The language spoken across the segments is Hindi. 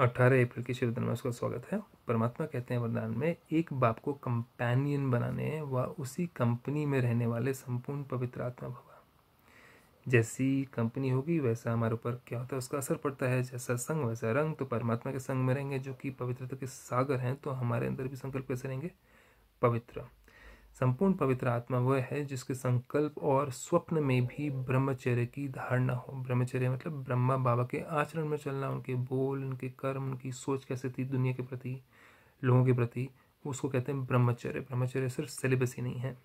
अट्ठारह अप्रैल की शिव में का स्वागत है परमात्मा कहते हैं वरदान में एक बाप को कंपेनियन बनाने व उसी कंपनी में रहने वाले संपूर्ण पवित्र आत्मा भवा जैसी कंपनी होगी वैसा हमारे ऊपर क्या होता है उसका असर पड़ता है जैसा संग वैसा रंग तो परमात्मा के संग में रहेंगे जो कि पवित्रता के सागर हैं तो हमारे अंदर भी संकल्प कैसे रहेंगे पवित्र संपूर्ण पवित्र आत्मा वह है जिसके संकल्प और स्वप्न में भी ब्रह्मचर्य की धारणा हो ब्रह्मचर्य मतलब ब्रह्मा बाबा के आचरण में चलना उनके बोल उनके कर्म उनकी सोच कैसे थी दुनिया के प्रति लोगों के प्रति उसको कहते हैं ब्रह्मचर्य ब्रह्मचर्य सिर्फ सिलेबस ही नहीं है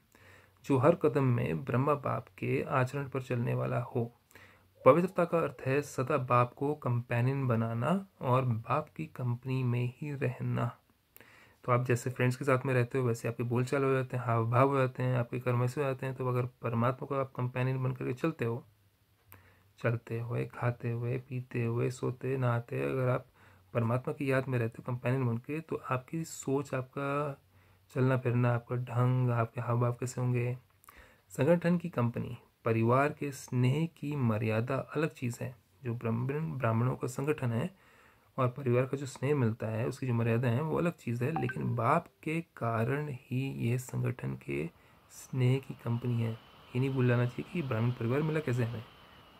जो हर कदम में ब्रह्मा बाप के आचरण पर चलने वाला हो पवित्रता का अर्थ है सदा बाप को कंपेनियन बनाना और बाप की कंपनी में ही रहना तो आप जैसे फ्रेंड्स के साथ में रहते हो वैसे आपके बोलचाल हो जाते हैं हाव भाव हो जाते हैं आपके कर्मश हो जाते हैं तो अगर परमात्मा को आप कंपेनियन बन करके चलते हो चलते हुए खाते हुए पीते हुए सोते नहाते अगर आप परमात्मा की याद में रहते हो कंपेनियन बन के तो आपकी सोच आपका चलना फिरना आपका ढंग आपके हाव भाव कैसे होंगे संगठन की कंपनी परिवार के स्नेह की मर्यादा अलग चीज़ है जो ब्राह्मण ब्राह्मणों का संगठन है और परिवार का जो स्नेह मिलता है उसकी जो मर्यादा है वो अलग चीज़ है लेकिन बाप के कारण ही ये संगठन के स्नेह की कंपनी है ये नहीं भूल जाना चाहिए कि ब्राह्मण परिवार मिला कैसे हमें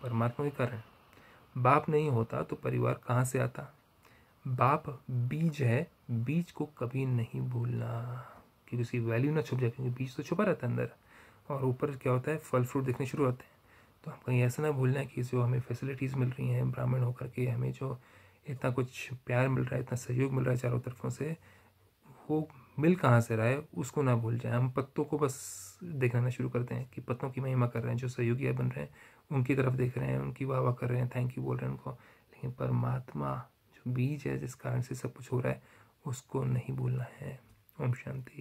परमात्मा के कारण बाप नहीं होता तो परिवार कहाँ से आता बाप बीज है बीज को कभी नहीं भूलना क्योंकि उसकी वैल्यू ना छुप जाए क्योंकि बीज तो छुपा रहता है अंदर और ऊपर क्या होता है फल फ्रूट देखने शुरू होते हैं तो हम कहीं ऐसा ना भूलना है कि जो हमें फैसिलिटीज़ मिल रही हैं ब्राह्मण होकर के हमें जो इतना कुछ प्यार मिल रहा है इतना सहयोग मिल रहा है चारों तरफों से वो मिल कहाँ से रहा है उसको ना भूल जाए हम पत्तों को बस दिखाना शुरू करते हैं कि पत्तों की महिमा कर रहे हैं जो सहयोगी बन रहे हैं उनकी तरफ देख रहे हैं उनकी वाह वाह कर रहे हैं थैंक यू बोल रहे हैं उनको लेकिन परमात्मा जो बीज है जिस कारण से सब कुछ हो रहा है उसको नहीं भूलना है ओम शांति